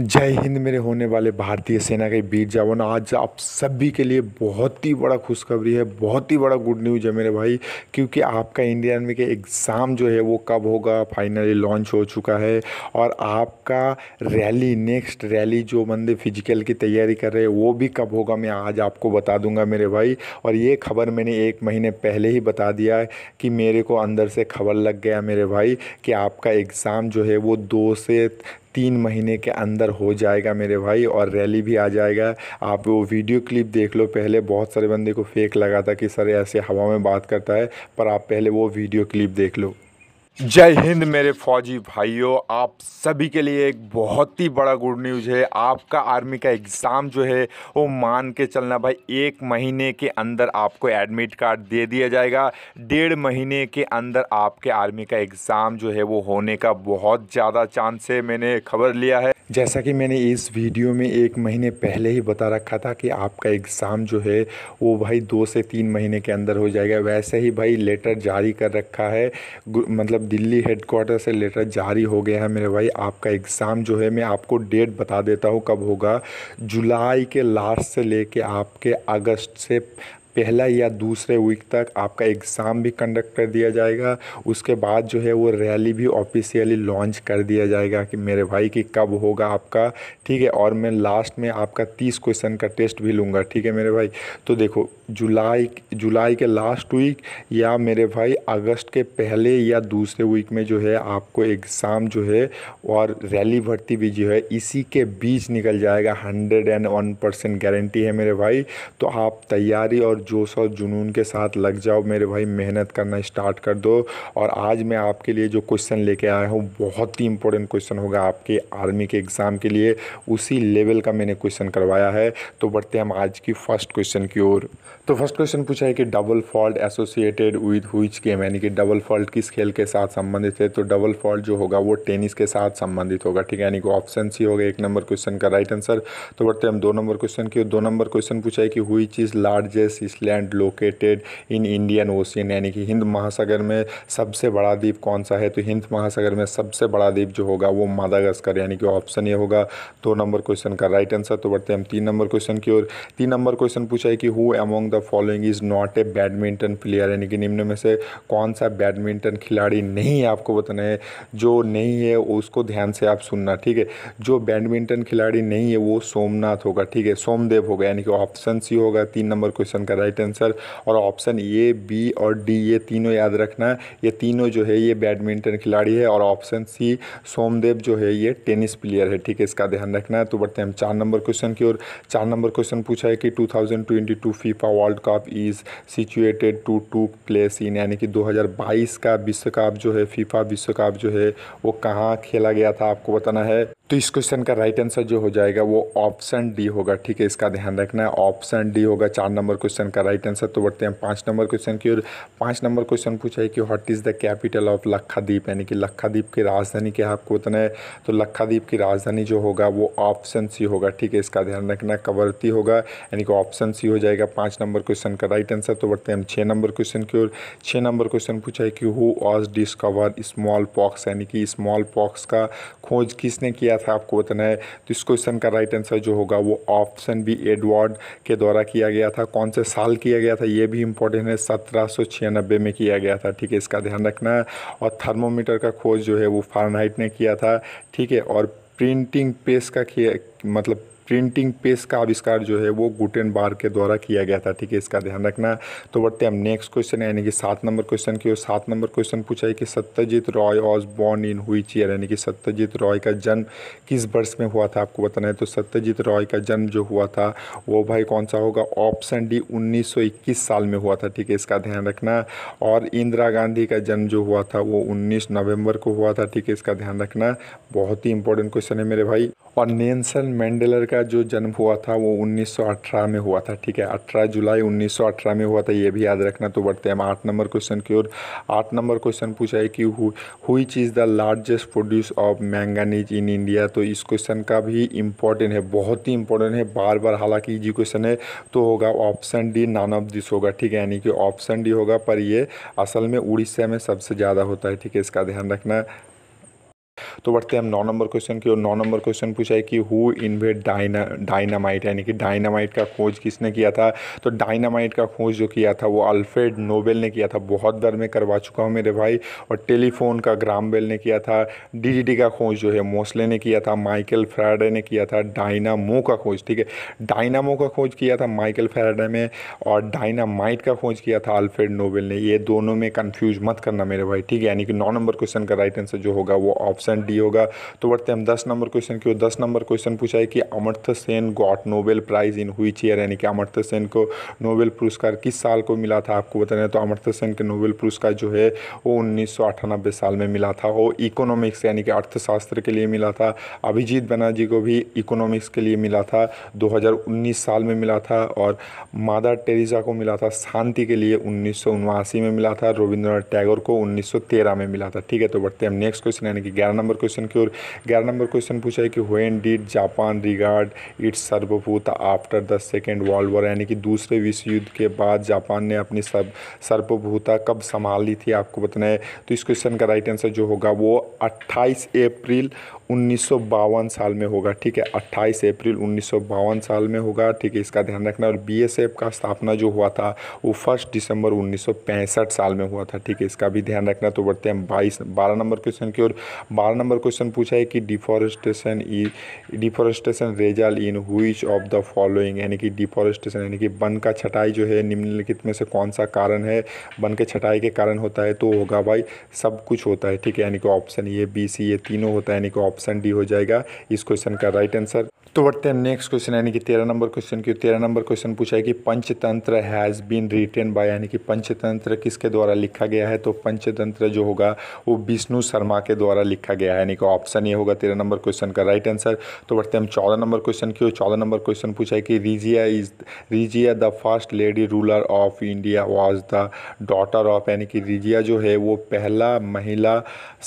जय हिंद मेरे होने वाले भारतीय सेना के वीर जवान आज आप सभी के लिए बहुत ही बड़ा खुशखबरी है बहुत ही बड़ा गुड न्यूज़ है मेरे भाई क्योंकि आपका इंडियन आर्मी के एग्ज़ाम जो है वो कब होगा फाइनली लॉन्च हो चुका है और आपका रैली नेक्स्ट रैली जो बंदे फिजिकल की तैयारी कर रहे हैं वो भी कब होगा मैं आज आपको बता दूंगा मेरे भाई और ये खबर मैंने एक महीने पहले ही बता दिया कि मेरे को अंदर से खबर लग गया मेरे भाई कि आपका एग्ज़ाम जो है वो दो से तीन महीने के अंदर हो जाएगा मेरे भाई और रैली भी आ जाएगा आप वो वीडियो क्लिप देख लो पहले बहुत सारे बंदे को फेक लगा था कि सर ऐसे हवा में बात करता है पर आप पहले वो वीडियो क्लिप देख लो जय हिंद मेरे फौजी भाइयों आप सभी के लिए एक बहुत ही बड़ा गुड न्यूज़ है आपका आर्मी का एग्ज़ाम जो है वो मान के चलना भाई एक महीने के अंदर आपको एडमिट कार्ड दे दिया जाएगा डेढ़ महीने के अंदर आपके आर्मी का एग्ज़ाम जो है वो होने का बहुत ज़्यादा चांस है मैंने खबर लिया है जैसा कि मैंने इस वीडियो में एक महीने पहले ही बता रखा था कि आपका एग्ज़ाम जो है वो भाई दो से तीन महीने के अंदर हो जाएगा वैसे ही भाई लेटर जारी कर रखा है मतलब दिल्ली हेडकोार्टर से लेटर जारी हो गया है मेरे भाई आपका एग्ज़ाम जो है मैं आपको डेट बता देता हूँ कब होगा जुलाई के लास्ट से लेके आपके अगस्त से पहला या दूसरे वीक तक आपका एग्ज़ाम भी कंडक्ट कर दिया जाएगा उसके बाद जो है वो रैली भी ऑफिशियली लॉन्च कर दिया जाएगा कि मेरे भाई की कब होगा आपका ठीक है और मैं लास्ट में आपका तीस क्वेश्चन का टेस्ट भी लूँगा ठीक है मेरे भाई तो देखो जुलाई जुलाई के लास्ट वीक या मेरे भाई अगस्त के पहले या दूसरे वीक में जो है आपको एग्ज़ाम जो है और रैली भर्ती भी जो है इसी के बीच निकल जाएगा hundred and one percent guarantee है मेरे भाई तो आप तैयारी और और जोश और जुनून के साथ लग जाओ मेरे भाई मेहनत करना स्टार्ट कर दो और आज मैं आपके लिए जो क्वेश्चन लेके आया हूँ बहुत ही इंपॉर्टेंट क्वेश्चन होगा आपके आर्मी के एग्ज़ाम के लिए उसी लेवल का मैंने क्वेश्चन करवाया है तो बढ़ते हम आज की फर्स्ट क्वेश्चन की ओर तो फर्स्ट क्वेश्चन पूछा है कि double fault associated with which game यानी कि डबल फॉल्ट किस खेल के साथ संबंधित है तो डबल फॉल्ट जो होगा वो टेनिस के साथ संबंधित होगा ठीक है यानी कि ऑप्शन सी होगा एक नंबर क्वेश्चन का राइट आंसर तो बढ़ते हम दो नंबर क्वेश्चन की दो नंबर क्वेश्चन पूछा है कि which is largest this land located in Indian Ocean यानी कि हिंद महासागर में सबसे बड़ा द्वीप कौन सा है तो हिंद महासागर में सबसे बड़ा द्वीप जो होगा वो मादागस्कर यानी कि ऑप्शन ये होगा दो नंबर क्वेश्चन का राइट आंसर तो बढ़ते हम तीन नंबर क्वेश्चन की ओर तीन नंबर क्वेश्चन पूछा है कि who among the following is not a badminton player यानी कि निम्न में से कौन सा बैडमिंटन खिलाड़ी नहीं है आपको बताना है जो नहीं है उसको ध्यान से आप सुनना ठीक है जो बैडमिंटन खिलाड़ी नहीं है वो सोमनाथ होगा ठीक है सोमदेव होगा यानी कि ऑप्शन सी होगा तीन नंबर क्वेश्चन का राइट आंसर और ऑप्शन ए बी और डी ये तीनों याद रखना ये तीनों जो है ये बैडमिंटन खिलाड़ी है और ऑप्शन सी सोमदेव जो है ये टेनिस प्लेयर है ठीक है इसका ध्यान रखना है तो बढ़ते हैं हम चार नंबर क्वेश्चन की ओर चार नंबर क्वेश्चन पूछा है कि two FIFA World Cup is situated to to place in यानी कि बाईस का विश्व कप जो है फीफा विश्व कप जो है वो कहाँ खेला गया था आपको बताना है तो इस क्वेश्चन का राइट आंसर जो हो जाएगा वो ऑप्शन डी होगा ठीक है इसका ध्यान रखना है ऑप्शन डी होगा चार नंबर क्वेश्चन का राइट आंसर तो बढ़ते हैं पाँच नंबर क्वेश्चन की ओर पाँच नंबर क्वेश्चन पूछा है कि what is the capital of Lakshadweep यानी कि लखादीप की राजधानी क्या आपको बताना है तो लखादीप की राजधानी जो होगा वो ऑप्शन सी होगा ठीक है इसका ध्यान रखना है कवरती होगा यानी कि ऑप्शन सी हो जाएगा पाँच नंबर क्वेश्चन का राइट आंसर तो बढ़ते हैं छः नंबर क्वेश्चन की ओर छः नंबर क्वेश्चन पूछा है कि who has discover smallpox यानी कि स्मॉल पॉक्स का खोज किसने किया था आपको बताना है तो इस क्वेश्चन का राइट आंसर जो होगा वो ऑप्शन बी एडवर्ड के द्वारा किया गया था कौन से साल किया गया था ये भी इंपॉर्टेंट है सत्रह में किया गया था ठीक है इसका ध्यान रखना है और थर्मोमीटर का खोज जो है वो फारनहाइट ने किया था ठीक है और प्रिंटिंग प्रेस का किया मतलब प्रिंटिंग पेस का आविष्कार जो है वो गुटेन बार के द्वारा किया गया था ठीक है इसका ध्यान रखना तो बढ़ते हम नेक्स्ट क्वेश्चन यानी कि सात नंबर क्वेश्चन की और सात नंबर क्वेश्चन पूछा है कि Satyajit Ray was born in which year यानी कि सत्यजीत रॉय का जन्म किस वर्ष में हुआ था आपको बताना है तो सत्यजीत रॉय का जन्म जो हुआ था वो भाई कौन सा होगा ऑप्शन डी उन्नीस साल में हुआ था ठीक है इसका ध्यान रखना और इंदिरा गांधी का जन्म जो हुआ था वो उन्नीस नवम्बर को हुआ था ठीक है इसका ध्यान रखना बहुत ही इंपॉर्टेंट क्वेश्चन है मेरे भाई और नेंसन मैंडेलर का जो जन्म हुआ था वो 1918 में हुआ था ठीक है 18 जुलाई 1918 में हुआ था ये भी याद रखना तो बढ़ते हैं हम आठ नंबर क्वेश्चन की ओर आठ नंबर क्वेश्चन पूछा है कि which is the largest produce of manganese in India तो इस क्वेश्चन का भी इम्पोर्टेंट है बहुत ही इंपॉर्टेंट है बार बार हालांकि जी क्वेश्चन है तो होगा option D none of this होगा ठीक है यानी कि ऑप्शन डी होगा पर ये असल में उड़ीसा में सबसे ज़्यादा होता है ठीक है इसका ध्यान रखना तो बढ़ते हैं हम नौ नंबर क्वेश्चन की और नौ नंबर क्वेश्चन पूछा है कि हु इन्वेट डायना डायनामाइट यानी कि डायनामाइट का खोज किसने किया था तो डायनामाइट का खोज जो किया था वो अल्फ्रेड नोबेल ने किया था बहुत बार मैं करवा चुका हूँ मेरे भाई और टेलीफोन का ग्राम बेल ने किया था डी का खोज जो है मोसले ने किया था माइकल फ्राडे ने किया था डायनामो का खोज ठीक है डायनामो का खोज किया था माइकल फ्राडे में और डायनामाइट का खोज किया था अल्फ्रेड नोबेल ने ये दोनों में कन्फ्यूज मत करना मेरे भाई ठीक है यानी कि नौ नंबर क्वेश्चन का राइट आंसर जो होगा वो ऑप्शन ऑप्शन डी होगा तो बढ़ते हम दस नंबर क्वेश्चन की दस नंबर क्वेश्चन पूछा है कि Amartya Sen got Nobel Prize in which year यानी कि अमर्थ सेन को नोबेल पुरस्कार किस साल को मिला था आपको बता दें तो अमर्थ सेन के नोबेल पुरस्कार जो है वो उन्नीस साल में मिला था वो इकोनॉमिक्स यानी कि अर्थशास्त्र के लिए मिला था अभिजीत बनर्जी को भी इकोनॉमिक्स के लिए मिला था 2019 साल में मिला था और मादा टेरेसा को मिला था शांति के लिए उन्नीस में मिला था रविंद्रनाथ टैगोर को 1913 में मिला था ठीक है तो बढ़ते हम नेक्स्ट क्वेश्चन यानी कि ग्यारह नंबर क्वेश्चन की ओर ग्यारह नंबर क्वेश्चन पूछा है कि when did Japan regard its sovereignty after the Second World War यानी कि दूसरे विश्व युद्ध के बाद जापान ने अपनी सर्व सर्वभूता कब संभाल ली थी आपको बताना है तो इस क्वेश्चन का राइट आंसर जो होगा वो अट्ठाईस अप्रैल उन्नीस साल में होगा ठीक है 28 अप्रैल उन्नीस साल में होगा ठीक है इसका ध्यान रखना और बीएसएफ का स्थापना जो हुआ था वो फर्स्ट दिसंबर उन्नीस साल में हुआ था ठीक है इसका भी ध्यान रखना तो बढ़ते हैं बाईस बारह नंबर क्वेश्चन की ओर बारह नंबर क्वेश्चन पूछा है कि deforestation deforestation result in which of the following यानी कि डिफॉरेस्टेशन यानी कि वन का छटाई जो है निम्नलिखित में से कौन सा कारण है वन के छटाई के कारण होता है तो होगा भाई सब कुछ होता है ठीक है यानी कि ऑप्शन ये बी सी ये तीनों होता है यानी कि ऑप्शन डी हो जाएगा इस क्वेश्चन का राइट आंसर तो बढ़ते हैं नेक्स्ट क्वेश्चन यानी कि तेरह नंबर क्वेश्चन की तेरह नंबर क्वेश्चन पूछा है कि Panchatantra has been written by यानी कि पंचतंत्र किसके द्वारा लिखा गया है तो पंचतंत्र जो होगा वो विष्णु शर्मा के द्वारा लिखा गया है यानी कि ऑप्शन ये होगा तेरह नंबर क्वेश्चन का राइट आंसर तो बढ़ते हम चौदह नंबर क्वेश्चन की चौदह नंबर क्वेश्चन पूछा है कि Razia is Razia the first lady ruler of India was the daughter of यानी कि रिजिया जो है वो पहला महिला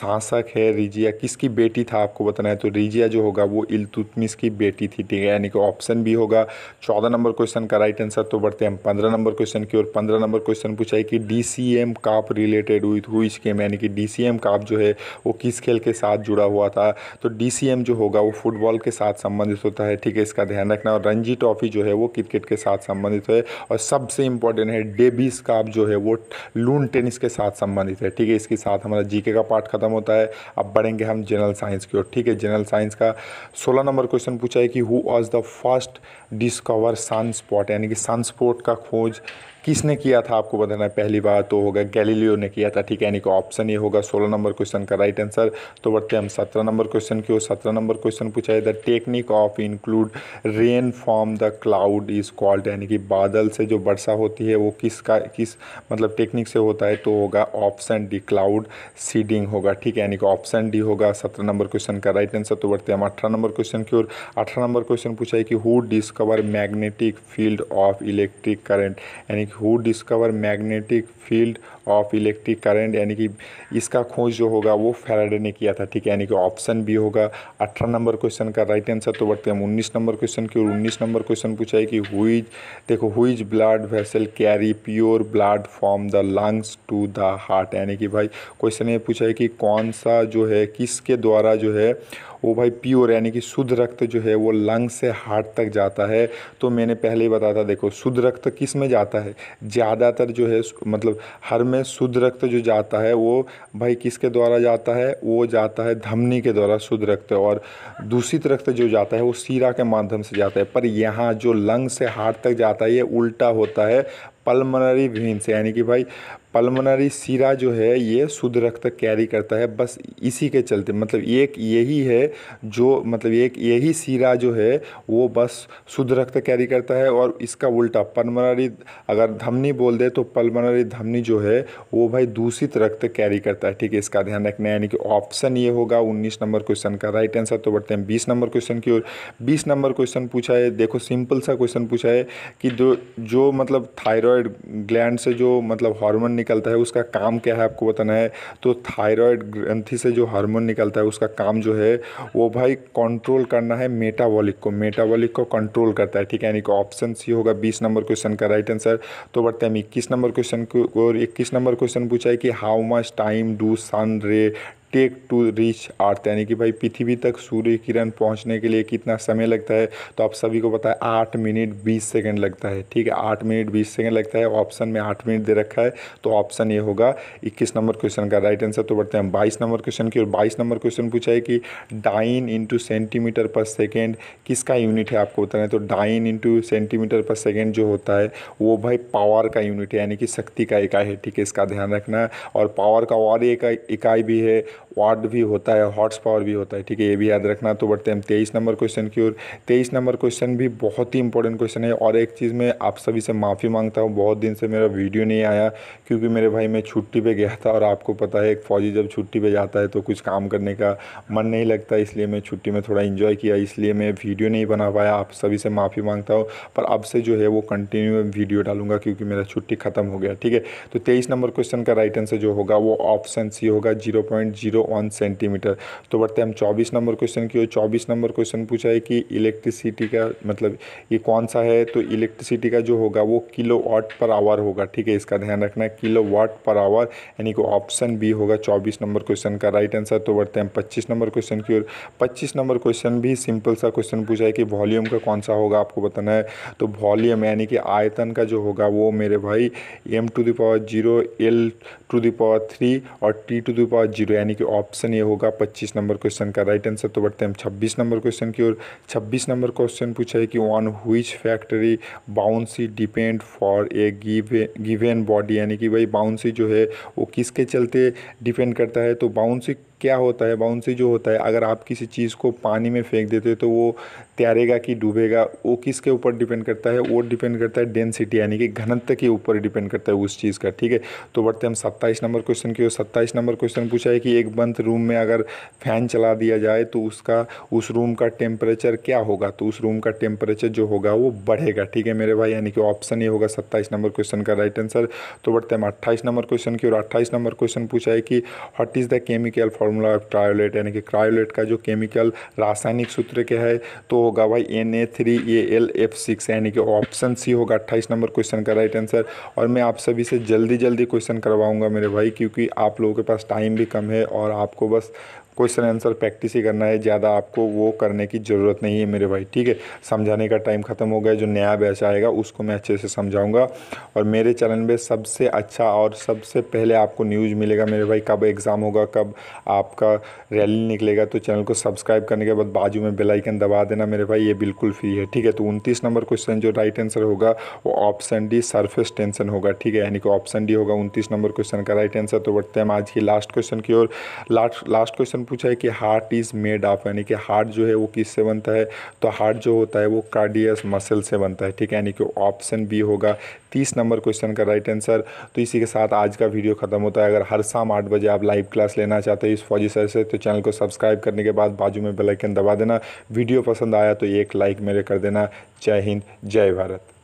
शासक है रिजिया किसकी बेटी था आपको बताना है तो रिजिया जो होगा वो इलतुतमिस की बेटी थी ठीक है यानी कि ऑप्शन भी होगा चौदह नंबर क्वेश्चन का राइट आंसर तो बढ़ते हैं पंद्रह नंबर क्वेश्चन की और पंद्रह नंबर क्वेश्चन पूछा है कि डी सी एम काप रिलेटेड हुई हुई स्कीम यानी कि डी सी एम काप जो है वो किस खेल के साथ जुड़ा हुआ था तो डी सी एम जो होगा वो फुटबॉल के साथ संबंधित होता है ठीक है इसका ध्यान रखना और रणजी ट्रॉफी जो है वो क्रिकेट के साथ संबंधित है और सबसे इंपॉर्टेंट है डेबिस काप जो है वो लून टेनिस के साथ संबंधित है ठीक है इसके साथ हमारा जीके का पार्ट खत्म होता है अब बढ़ेंगे हम जनरल साइंस की ओर ठीक है जनरल साइंस का सोलह नंबर क्वेश्चन पूछा है कि who was the first discover sunspot यानी कि सन स्पॉट का खोज किसने किया था आपको बताना है पहली बार तो होगा गैलीलियो ने किया था ठीक है यानी कि ऑप्शन ये होगा सोलह नंबर क्वेश्चन का राइट आंसर तो बढ़ते हम सत्रह नंबर क्वेश्चन की ओर सत्रह नंबर क्वेश्चन पूछा है the technique of include rain from the cloud is called यानी कि बादल से जो वर्षा होती है वो किसका किस मतलब टेक्निक से होता है तो होगा ऑप्शन डी क्लाउड सीडिंग होगा ठीक है यानी कि ऑप्शन डी होगा सत्रह नंबर क्वेश्चन का राइट आंसर तो बढ़ते हम अठारह नंबर क्वेश्चन की ओर अठारह नंबर क्वेश्चन पूछा है कि who discover magnetic field of electric current यानी कि who discovered magnetic field of electric current यानी कि इसका खोज जो होगा वो फेराडे ने किया था ठीक है यानी कि ऑप्शन बी होगा अठारह नंबर क्वेश्चन का राइट आंसर तो बढ़ते हम उन्नीस नंबर क्वेश्चन की और उन्नीस नंबर क्वेश्चन पूछा है कि हुईज देखो which blood vessel carry pure blood from the lungs to the heart यानी कि भाई क्वेश्चन ये पूछा है कि कौन सा जो है किसके द्वारा जो है वो भाई प्योर यानी कि शुद्ध रक्त जो है वो लंग से हार्ट तक जाता है तो मैंने पहले ही बताया था देखो शुद्ध रक्त किस में जाता है ज़्यादातर जो है मतलब हर में में शुद्ध रक्त जो जाता है वो भाई किसके द्वारा जाता है वो जाता है धमनी के द्वारा शुद्ध रक्त और दूषित रक्त जो जाता है वो सीरा के माध्यम से जाता है पर यहाँ जो लंग से हार्ट तक जाता है ये उल्टा होता है पल्मनरी भीन से यानी कि भाई पल्मोनरी सीरा जो है ये शुद्ध रक्त कैरी करता है बस इसी के चलते मतलब एक यही है जो मतलब एक यही सीरा जो है वो बस शुद्ध रक्त कैरी करता है और इसका उल्टा पल्मोनरी अगर धमनी बोल दे तो पल्मोनरी धमनी जो है वो भाई दूषित रक्त कैरी करता है ठीक है इसका ध्यान रखना यानी कि ऑप्शन ये होगा उन्नीस नंबर क्वेश्चन का राइट आंसर तो बढ़ते हैं बीस नंबर क्वेश्चन की ओर बीस नंबर क्वेश्चन पूछा है देखो सिंपल सा क्वेश्चन पूछा है कि जो जो मतलब थायरॉयड ग्लैंड से जो मतलब हॉर्मोन निकलता है उसका काम क्या है आपको बताना है तो थायराइड ग्रंथि से जो हार्मोन निकलता है उसका काम जो है वो भाई कंट्रोल करना है मेटाबॉलिक को मेटाबॉलिक को कंट्रोल करता है ठीक है यानी कि ऑप्शन सी होगा बीस नंबर क्वेश्चन का राइट आंसर तो बढ़ते हैं हम इक्कीस नंबर क्वेश्चन को और इक्कीस नंबर क्वेश्चन पूछा है कि how much time do sun ray take to reach अर्थ यानी कि भाई पृथ्वी तक सूर्य किरण पहुंचने के लिए कितना समय लगता है तो आप सभी को पता है आठ मिनट बीस सेकंड लगता है ठीक है आठ मिनट बीस सेकंड लगता है ऑप्शन में आठ मिनट दे रखा है तो ऑप्शन ये होगा इक्कीस नंबर क्वेश्चन का राइट आंसर तो बढ़ते हैं बाईस नंबर क्वेश्चन की और बाईस नंबर क्वेश्चन पूछा है कि dyne into centimetre per second किसका यूनिट है आपको बताना है तो dyne into centimetre per second जो होता है वो भाई पावर का यूनिट है यानी कि शक्ति का इकाई है ठीक है इसका ध्यान रखना और पावर का और एक इकाई भी है वाट भी होता है हॉट्स पावर भी होता है ठीक है ये भी याद रखना तो बढ़ते हैं तेईस नंबर क्वेश्चन की ओर तेईस नंबर क्वेश्चन भी बहुत ही इंपॉर्टेंट क्वेश्चन है और एक चीज़ मैं आप सभी से माफ़ी मांगता हूँ बहुत दिन से मेरा वीडियो नहीं आया क्योंकि मेरे भाई मैं छुट्टी पर गया था और आपको पता है एक फ़ौजी जब छुट्टी पर जाता है तो कुछ काम करने का मन नहीं लगता इसलिए मैं छुट्टी में थोड़ा इन्जॉय किया इसलिए मैं वीडियो नहीं बना पाया आप सभी से माफ़ी मांगता हूँ पर अब से जो है वो कंटिन्यू वीडियो डालूंगा क्योंकि मेरा छुट्टी ख़त्म हो गया ठीक है तो तेईस नंबर क्वेश्चन का राइट आंसर जो होगा वो ऑप्शन सी होगा zero point zero one centimetre तो बढ़ते हम चौबीस नंबर क्वेश्चन की ओर चौबीस नंबर क्वेश्चन पूछा है कि इलेक्ट्रिसिटी का मतलब ये कौन सा है तो इलेक्ट्रिसिटी का जो होगा वो किलो वाट पर आवर होगा ठीक है इसका ध्यान रखना है किलो वाट पर आवर यानी कि ऑप्शन बी होगा चौबीस नंबर क्वेश्चन का राइट आंसर तो बढ़ते हैं पच्चीस नंबर क्वेश्चन की ओर पच्चीस नंबर क्वेश्चन भी सिंपल सा क्वेश्चन पूछा है कि वॉल्यूम का कौन सा होगा आपको बताना है तो वॉल्यूम यानी कि आयतन का जो होगा वो मेरे भाई M to the power zero L to the power three और टी टू दावर जीरो यानी कि ऑप्शन ये होगा 25 नंबर क्वेश्चन का राइट आंसर तो बढ़ते हैं हम छब्बीस नंबर क्वेश्चन की ओर 26 नंबर क्वेश्चन पूछा है कि on which factor buoyancy depend for a given body यानी कि भाई बाउंसी जो है वो किसके चलते डिपेंड करता है तो बाउंसी क्या होता है बाउंसी जो होता है अगर आप किसी चीज़ को पानी में फेंक देते हो तो वो तैरेगा कि डूबेगा वो किसके ऊपर डिपेंड करता है वो डिपेंड करता है डेंसिटी यानी कि घनत्व के ऊपर डिपेंड करता है उस चीज़ का ठीक है तो बढ़ते हम सत्ताईस नंबर क्वेश्चन की ओर सत्ताईस नंबर क्वेश्चन पूछा है कि एक बंद रूम में अगर फैन चला दिया जाए तो उसका उस रूम का टेम्परेचर क्या होगा तो उस रूम का टेम्परेचर जो होगा वो बढ़ेगा ठीक है मेरे भाई यानी कि ऑप्शन ये होगा सत्ताईस नंबर क्वेश्चन का राइट आंसर तो बढ़ते हम अट्ठाईस नंबर क्वेश्चन की ओर अट्ठाईस नंबर क्वेश्चन पूछा है कि what is the chemical for formula of cryolite यानी कि क्रायोलेट का जो केमिकल रासायनिक सूत्र के है तो होगा भाई N A three A L F six यानी कि ऑप्शन सी होगा अट्ठाईस नंबर क्वेश्चन का राइट आंसर और मैं आप सभी से जल्दी जल्दी क्वेश्चन करवाऊँगा मेरे भाई क्योंकि आप लोगों के पास टाइम भी कम है और आपको बस क्वेश्चन आंसर प्रैक्टिस ही करना है ज़्यादा आपको वो करने की ज़रूरत नहीं है मेरे भाई ठीक है समझाने का टाइम ख़त्म हो गया जो नया बैच आएगा उसको मैं अच्छे से समझाऊँगा और मेरे चैनल में सबसे अच्छा और सबसे पहले आपको न्यूज़ मिलेगा मेरे भाई कब एग्ज़ाम होगा कब आपका रैली निकलेगा तो चैनल को सब्सक्राइब करने के बाद बाजू में बेलाइकन दबा देना मेरे भाई ये बिल्कुल फ्री है ठीक है तो उनतीस नंबर क्वेश्चन जो राइट आंसर होगा वो ऑप्शन डी सरफेस टेंशन होगा ठीक है यानी कि ऑप्शन डी होगा उनतीस नंबर क्वेश्चन का राइट आंसर तो बढ़ते हैं हम आज की लास्ट क्वेश्चन की ओर लास्ट लास्ट क्वेश्चन पूछा है कि हार्ट इज़ मेड ऑफ यानी कि हार्ट जो है वो किससे बनता है तो हार्ट जो होता है वो कार्डियस मसल से बनता है ठीक है यानी कि ऑप्शन बी होगा तीस नंबर क्वेश्चन का राइट आंसर तो इसी के साथ आज का वीडियो खत्म होता है अगर हर शाम आठ बजे आप लाइव क्लास लेना चाहते हैं इस फौजी सर से तो चैनल को सब्सक्राइब करने के बाद बाजू में बेलाइकन दबा देना वीडियो पसंद आया तो एक लाइक मेरे कर देना जय हिंद जय भारत